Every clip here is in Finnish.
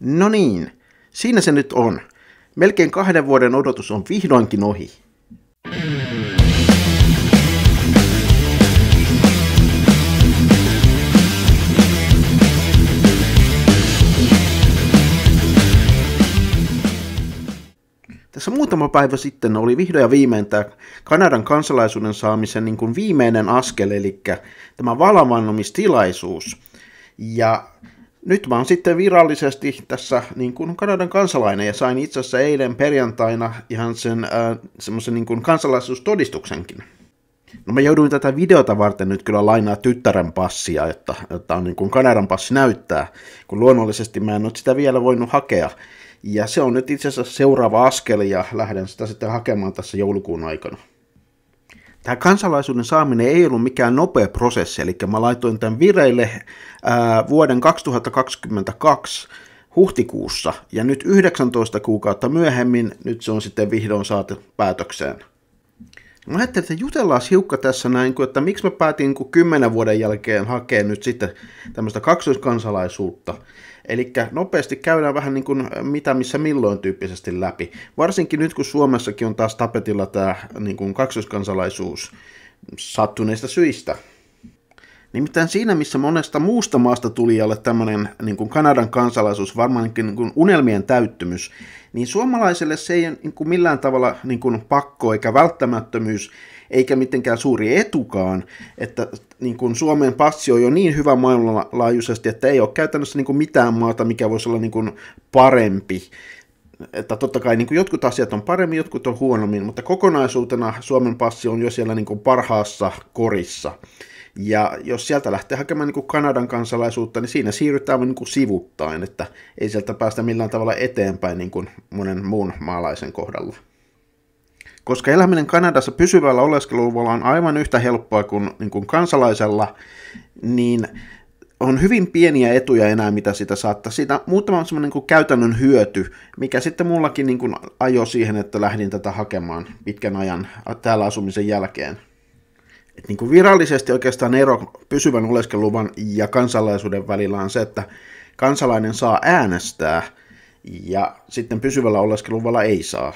No niin, siinä se nyt on. Melkein kahden vuoden odotus on vihdoinkin ohi. Tässä muutama päivä sitten oli vihdoin ja viimein tämä Kanadan kansalaisuuden saamisen niin kuin viimeinen askel, eli tämä valavannomistilaisuus. Ja nyt mä oon sitten virallisesti tässä niin kuin Kanadan kansalainen ja sain itse asiassa eilen perjantaina ihan sen äh, semmoisen niin kuin kansalaisuustodistuksenkin. No mä jouduin tätä videota varten nyt kyllä lainaa tyttären passia, jotta, jotta on niin kuin Kanadan passi näyttää, kun luonnollisesti mä en ole sitä vielä voinut hakea. Ja se on nyt itse asiassa seuraava askel ja lähden sitä sitten hakemaan tässä joulukuun aikana tämä kansalaisuuden saaminen ei ollut mikään nopea prosessi, eli mä laitoin tämän vireille ää, vuoden 2022 huhtikuussa, ja nyt 19 kuukautta myöhemmin, nyt se on sitten vihdoin saatu päätökseen. Mä ajattelin, että jutellaan hiukka tässä näin, että miksi mä päätin kymmenen vuoden jälkeen hakea nyt sitten tämmöistä kaksoiskansalaisuutta. Eli nopeasti käydään vähän niin kuin mitä missä milloin tyyppisesti läpi. Varsinkin nyt kun Suomessakin on taas tapetilla tämä niin kuin kaksoiskansalaisuus sattuneista syistä. Nimittäin siinä, missä monesta muusta maasta tulijalle tämmöinen niin kuin Kanadan kansalaisuus, varmaankin niin kuin unelmien täyttymys, niin suomalaiselle se ei ole niin kuin millään tavalla niin kuin pakko eikä välttämättömyys, eikä mitenkään suuri etukaan, että niin kuin Suomen passi on jo niin hyvä maailmanlaajuisesti, että ei ole käytännössä niin kuin mitään maata, mikä voisi olla niin kuin parempi että totta kai niin kuin jotkut asiat on paremmin, jotkut on huonommin, mutta kokonaisuutena Suomen passi on jo siellä niin kuin parhaassa korissa. Ja jos sieltä lähtee hakemaan niin kuin Kanadan kansalaisuutta, niin siinä siirrytään niin kuin sivuttain, että ei sieltä päästä millään tavalla eteenpäin niin kuin monen muun maalaisen kohdalla. Koska eläminen Kanadassa pysyvällä oleskeluluvalla on aivan yhtä helppoa kuin, niin kuin kansalaisella, niin on hyvin pieniä etuja enää, mitä sitä saattaa. Siitä muutama semmoinen niin käytännön hyöty, mikä sitten mullakin niin kuin siihen, että lähdin tätä hakemaan pitkän ajan täällä asumisen jälkeen. Et niin kuin virallisesti oikeastaan ero pysyvän oleskeluvan ja kansalaisuuden välillä on se, että kansalainen saa äänestää ja sitten pysyvällä oleskeluvalla ei saa.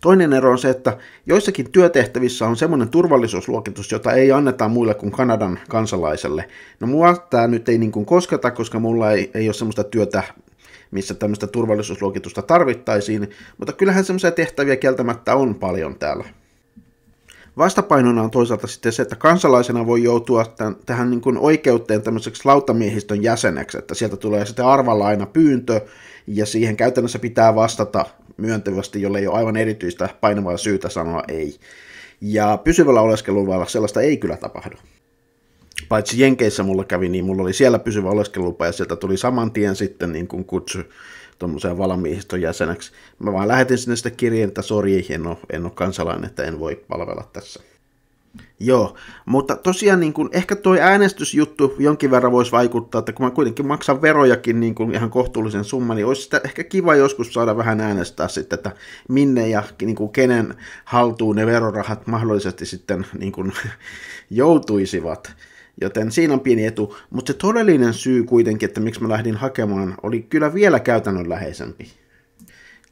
Toinen ero on se, että joissakin työtehtävissä on semmoinen turvallisuusluokitus, jota ei anneta muille kuin Kanadan kansalaiselle. No mua tämä nyt ei niin kuin kosketa, koska mulla ei, ei ole semmoista työtä, missä tämmöistä turvallisuusluokitusta tarvittaisiin, mutta kyllähän semmoisia tehtäviä kieltämättä on paljon täällä. Vastapainona on toisaalta sitten se, että kansalaisena voi joutua tämän, tähän niin kuin oikeuteen tämmöiseksi lautamiehistön jäseneksi, että sieltä tulee sitten arvalla aina pyyntö ja siihen käytännössä pitää vastata myöntävästi, jolle ei ole aivan erityistä painavaa syytä sanoa ei. Ja pysyvällä oleskeluluvalla sellaista ei kyllä tapahdu. Paitsi Jenkeissä mulla kävi, niin mulla oli siellä pysyvä oleskelulupa ja sieltä tuli saman tien sitten niin kuin kutsu tuommoiseen valmiiston jäseneksi. Mä vaan lähetin sinne sitä kirjeen, että sori, en ole, en ole kansalainen, että en voi palvella tässä. Joo, mutta tosiaan niin kuin, ehkä tuo äänestysjuttu jonkin verran voisi vaikuttaa, että kun mä kuitenkin maksan verojakin niin kuin ihan kohtuullisen summan, niin olisi sitä ehkä kiva joskus saada vähän äänestää sitten, että minne ja niin kuin, kenen haltuun ne verorahat mahdollisesti sitten niin kuin, joutuisivat joten siinä on pieni etu. Mutta se todellinen syy kuitenkin, että miksi mä lähdin hakemaan, oli kyllä vielä käytännönläheisempi.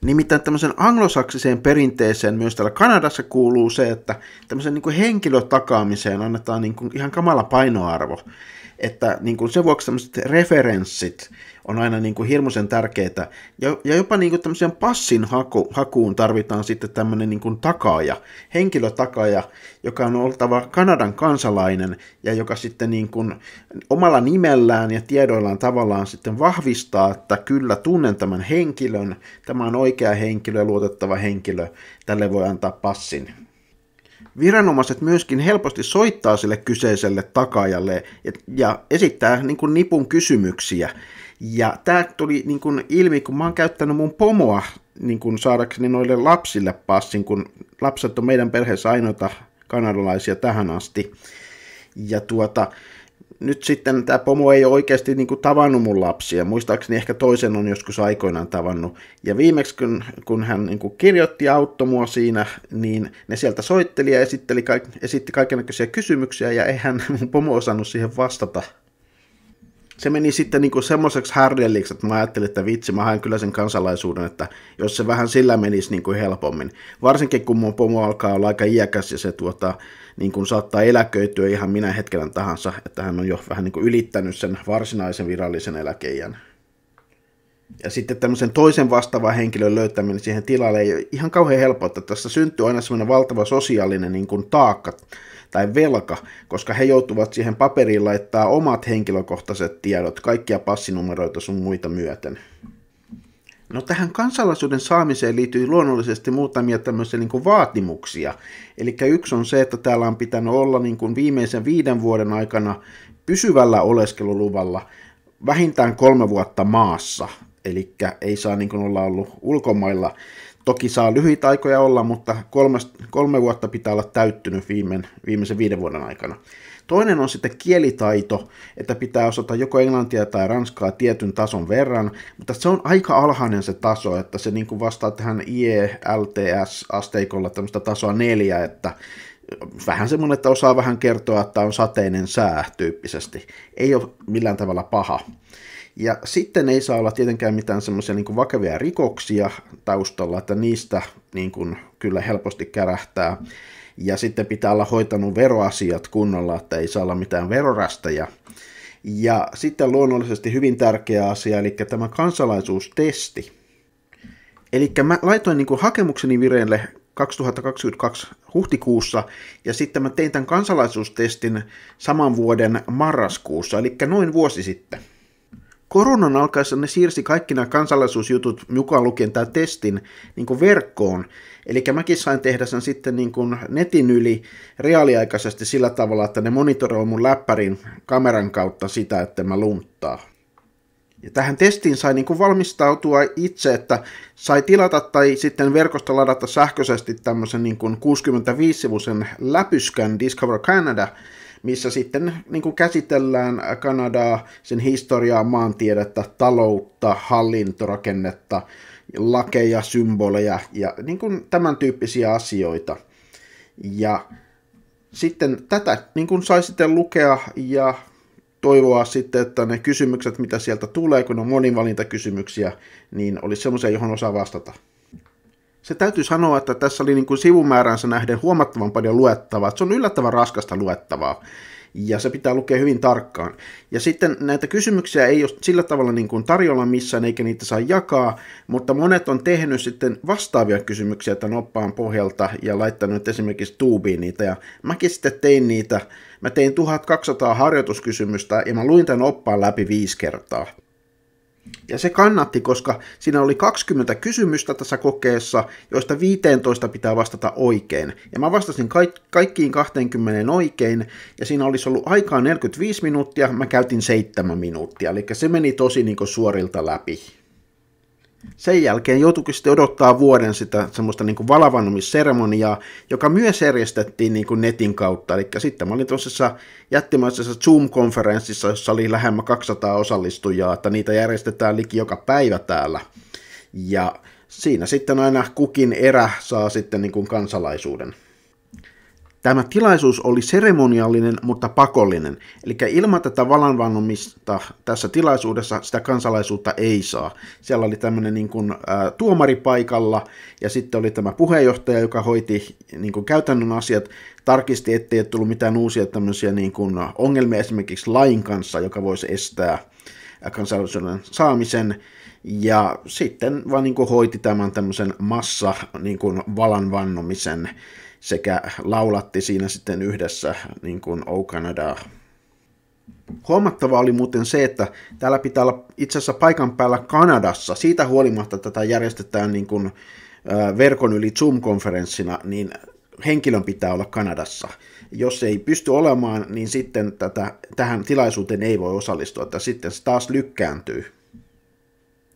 Nimittäin tämmöisen anglosaksiseen perinteeseen myös täällä Kanadassa kuuluu se, että tämmöisen niin kuin henkilötakaamiseen annetaan niin kuin ihan kamala painoarvo. Että niin kuin sen vuoksi tämmöiset referenssit on aina niin kuin hirmuisen tärkeää. Ja, ja jopa niin kuin tämmöiseen passin haku, hakuun tarvitaan sitten tämmöinen niin kuin takaaja, henkilötakaaja, joka on oltava Kanadan kansalainen ja joka sitten niin kuin omalla nimellään ja tiedoillaan tavallaan sitten vahvistaa, että kyllä tunnen tämän henkilön, tämä on oikea henkilö, ja luotettava henkilö, tälle voi antaa passin viranomaiset myöskin helposti soittaa sille kyseiselle takajalle ja esittää niin kuin nipun kysymyksiä. Ja tämä tuli niin kuin ilmi, kun mä oon käyttänyt mun pomoa niin kuin saadakseni noille lapsille passin, kun lapset on meidän perheessä ainoita kanadalaisia tähän asti. Ja tuota, nyt sitten tämä pomo ei ole oikeasti niin kuin tavannut mun lapsia. Muistaakseni ehkä toisen on joskus aikoinaan tavannut. Ja viimeksi kun, kun hän niin kuin kirjoitti auttoi mua siinä, niin ne sieltä soitteli ja esitteli, esitti kaikenlaisia kysymyksiä ja eihän mun pomo osannut siihen vastata se meni sitten kuin niinku semmoiseksi härdelliksi, että mä ajattelin, että vitsi, mä haen kyllä sen kansalaisuuden, että jos se vähän sillä menisi kuin niinku helpommin. Varsinkin kun mun pomo alkaa olla aika iäkäs ja se tuota, kuin niinku saattaa eläköityä ihan minä hetkellä tahansa, että hän on jo vähän niin kuin ylittänyt sen varsinaisen virallisen eläkeijän. Ja sitten tämmöisen toisen vastaavan henkilön löytäminen siihen tilalle ei ole ihan kauhean helppoa, että tässä syntyy aina semmoinen valtava sosiaalinen niin kuin taakka tai velka, koska he joutuvat siihen paperiin laittaa omat henkilökohtaiset tiedot, kaikkia passinumeroita sun muita myöten. No tähän kansalaisuuden saamiseen liittyy luonnollisesti muutamia tämmöisiä niin vaatimuksia. Eli yksi on se, että täällä on pitänyt olla niin kuin viimeisen viiden vuoden aikana pysyvällä oleskeluluvalla vähintään kolme vuotta maassa. Eli ei saa niin kuin olla ollut ulkomailla Toki saa lyhyitä aikoja olla, mutta kolme, kolme vuotta pitää olla täyttynyt viime, viimeisen viiden vuoden aikana. Toinen on sitten kielitaito, että pitää osata joko englantia tai ranskaa tietyn tason verran, mutta se on aika alhainen se taso, että se niin kuin vastaa tähän IELTS-asteikolla tämmöistä tasoa neljä, että vähän semmoinen, että osaa vähän kertoa, että on sateinen sää tyyppisesti. Ei ole millään tavalla paha. Ja sitten ei saa olla tietenkään mitään semmoisia niin vakavia rikoksia taustalla, että niistä niin kuin, kyllä helposti kärähtää. Ja sitten pitää olla hoitanut veroasiat kunnolla, että ei saa olla mitään verorasteja. Ja sitten luonnollisesti hyvin tärkeä asia, eli tämä kansalaisuustesti. Eli mä laitoin niin kuin hakemukseni vireille 2022 huhtikuussa, ja sitten mä tein tämän kansalaisuustestin saman vuoden marraskuussa, eli noin vuosi sitten. Koronan alkaessa ne siirsi kaikki nämä kansalaisuusjutut, mukaan lukien tämä testin, niin kuin verkkoon. Eli mäkin sain tehdä sen sitten niin kuin netin yli reaaliaikaisesti sillä tavalla, että ne monitoroi mun läppärin kameran kautta sitä, että mä lunttaa. Ja tähän testiin sai niin kuin valmistautua itse, että sai tilata tai sitten verkosta ladata sähköisesti tämmöisen niin 65-sivuisen läpyskän Discover Canada – missä sitten niin kuin käsitellään Kanadaa, sen historiaa, maantiedettä, taloutta, hallintorakennetta, lakeja, symboleja ja niin kuin tämän tyyppisiä asioita. Ja sitten tätä niin kuin sai sitten lukea ja toivoa sitten, että ne kysymykset, mitä sieltä tulee, kun on monivalintakysymyksiä, niin olisi semmoisia, johon osaa vastata se täytyy sanoa, että tässä oli niin kuin sivumääränsä nähden huomattavan paljon luettavaa. Se on yllättävän raskasta luettavaa ja se pitää lukea hyvin tarkkaan. Ja sitten näitä kysymyksiä ei ole sillä tavalla niin kuin tarjolla missään, eikä niitä saa jakaa, mutta monet on tehnyt sitten vastaavia kysymyksiä tämän oppaan pohjalta ja laittanut esimerkiksi tuubiin niitä. Ja mäkin sitten tein niitä. Mä tein 1200 harjoituskysymystä ja mä luin tämän oppaan läpi viisi kertaa. Ja se kannatti, koska siinä oli 20 kysymystä tässä kokeessa, joista 15 pitää vastata oikein. Ja mä vastasin ka- kaikkiin 20 oikein, ja siinä olisi ollut aikaa 45 minuuttia, mä käytin 7 minuuttia, eli se meni tosi niin suorilta läpi sen jälkeen joutuikin sitten odottaa vuoden sitä semmoista niin valavannumisseremoniaa, joka myös järjestettiin niin kuin netin kautta. Eli sitten mä olin tuossa jättimäisessä Zoom-konferenssissa, jossa oli lähemmä 200 osallistujaa, että niitä järjestetään liki joka päivä täällä. Ja siinä sitten aina kukin erä saa sitten niin kuin kansalaisuuden. Tämä tilaisuus oli seremoniallinen, mutta pakollinen. Eli ilman tätä valanvannomista tässä tilaisuudessa sitä kansalaisuutta ei saa. Siellä oli tämmöinen niin kuin, ä, tuomari paikalla ja sitten oli tämä puheenjohtaja, joka hoiti niin kuin, käytännön asiat, tarkisti, ettei ole tullut mitään uusia tämmöisiä niin kuin, ongelmia esimerkiksi lain kanssa, joka voisi estää kansalaisuuden saamisen. Ja sitten vaan niin kuin, hoiti tämän tämmöisen massa niin kuin, valanvannomisen sekä laulatti siinä sitten yhdessä niin kuin O Canada. Huomattava oli muuten se, että täällä pitää olla itse asiassa paikan päällä Kanadassa. Siitä huolimatta tätä järjestetään niin kuin verkon yli Zoom-konferenssina, niin henkilön pitää olla Kanadassa. Jos ei pysty olemaan, niin sitten tätä, tähän tilaisuuteen ei voi osallistua, että sitten se taas lykkääntyy.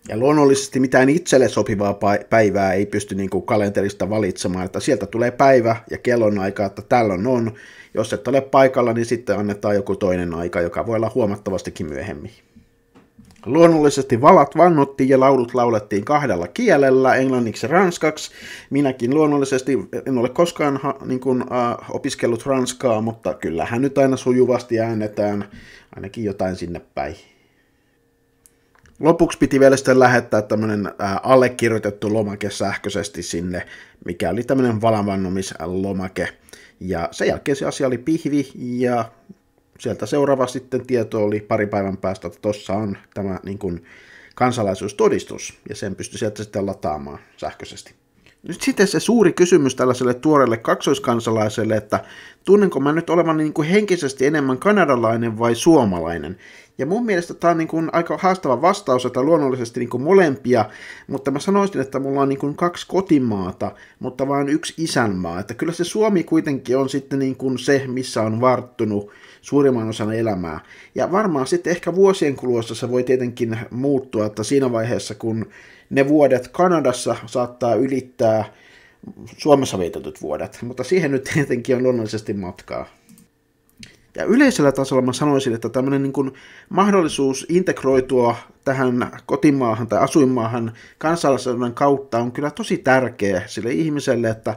Ja luonnollisesti mitään itselle sopivaa päivää ei pysty niin kuin kalenterista valitsemaan, että sieltä tulee päivä ja kellonaika, että tällöin on. Jos et ole paikalla, niin sitten annetaan joku toinen aika, joka voi olla huomattavastikin myöhemmin. Luonnollisesti valat vannottiin ja laulut laulettiin kahdella kielellä, englanniksi ja ranskaksi. Minäkin luonnollisesti en ole koskaan niin kuin, äh, opiskellut ranskaa, mutta kyllähän nyt aina sujuvasti äännetään ainakin jotain sinne päin. Lopuksi piti vielä sitten lähettää tämmöinen allekirjoitettu lomake sähköisesti sinne, mikä oli tämmöinen valanvannomislomake. Ja sen jälkeen se asia oli pihvi ja sieltä seuraava sitten tieto oli pari päivän päästä, että tuossa on tämä niin kuin kansalaisuustodistus ja sen pystyi sieltä sitten lataamaan sähköisesti. Nyt sitten se suuri kysymys tällaiselle tuoreelle kaksoiskansalaiselle, että tunnenko mä nyt olevan niin kuin henkisesti enemmän kanadalainen vai suomalainen. Ja mun mielestä tämä on niin kuin aika haastava vastaus, että luonnollisesti niin kuin molempia, mutta mä sanoisin, että mulla on niin kuin kaksi kotimaata, mutta vain yksi isänmaa. Että kyllä se Suomi kuitenkin on sitten niin kuin se, missä on varttunut suurimman osan elämää. Ja varmaan sitten ehkä vuosien kuluessa se voi tietenkin muuttua, että siinä vaiheessa kun ne vuodet Kanadassa saattaa ylittää Suomessa vietetyt vuodet, mutta siihen nyt tietenkin on luonnollisesti matkaa. Ja yleisellä tasolla mä sanoisin, että tämmöinen niin kuin mahdollisuus integroitua tähän kotimaahan tai asuinmaahan kansalaisuuden kautta on kyllä tosi tärkeä sille ihmiselle, että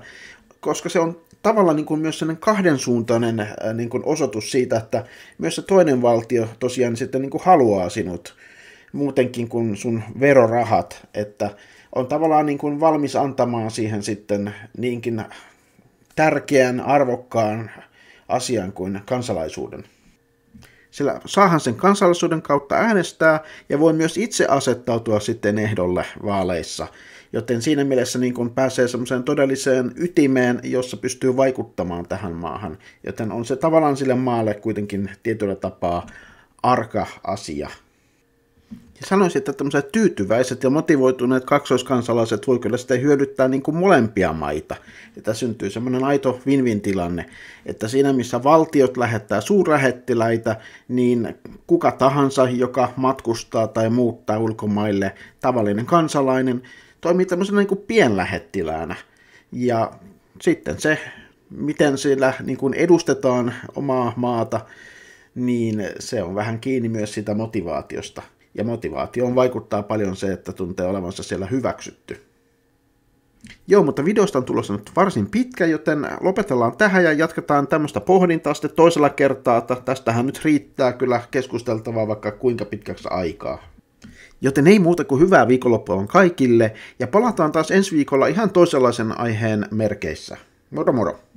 koska se on tavallaan niin kuin myös sellainen kahdensuuntainen äh, niin kuin osoitus siitä, että myös se toinen valtio tosiaan sitten niin kuin haluaa sinut muutenkin kuin sun verorahat, että on tavallaan niin kuin valmis antamaan siihen sitten niinkin tärkeän, arvokkaan asian kuin kansalaisuuden. Sillä saahan sen kansalaisuuden kautta äänestää ja voi myös itse asettautua sitten ehdolle vaaleissa. Joten siinä mielessä niin kuin pääsee semmoiseen todelliseen ytimeen, jossa pystyy vaikuttamaan tähän maahan. Joten on se tavallaan sille maalle kuitenkin tietyllä tapaa arka asia. Ja sanoisin, että tämmöiset tyytyväiset ja motivoituneet kaksoiskansalaiset voi kyllä sitä hyödyttää niin kuin molempia maita. Että syntyy semmoinen aito win-win-tilanne, että siinä missä valtiot lähettää suurlähettiläitä, niin kuka tahansa, joka matkustaa tai muuttaa ulkomaille tavallinen kansalainen, toimii tämmöisenä niin kuin pienlähettiläänä. Ja sitten se, miten sillä niin kuin edustetaan omaa maata, niin se on vähän kiinni myös sitä motivaatiosta. Ja motivaatioon vaikuttaa paljon se, että tuntee olevansa siellä hyväksytty. Joo, mutta videosta on tulossa nyt varsin pitkä, joten lopetellaan tähän ja jatketaan tämmöistä pohdintaa sitten toisella kertaa, että tästähän nyt riittää kyllä keskusteltavaa vaikka kuinka pitkäksi aikaa. Joten ei muuta kuin hyvää viikonloppua on kaikille ja palataan taas ensi viikolla ihan toisenlaisen aiheen merkeissä. Moro moro!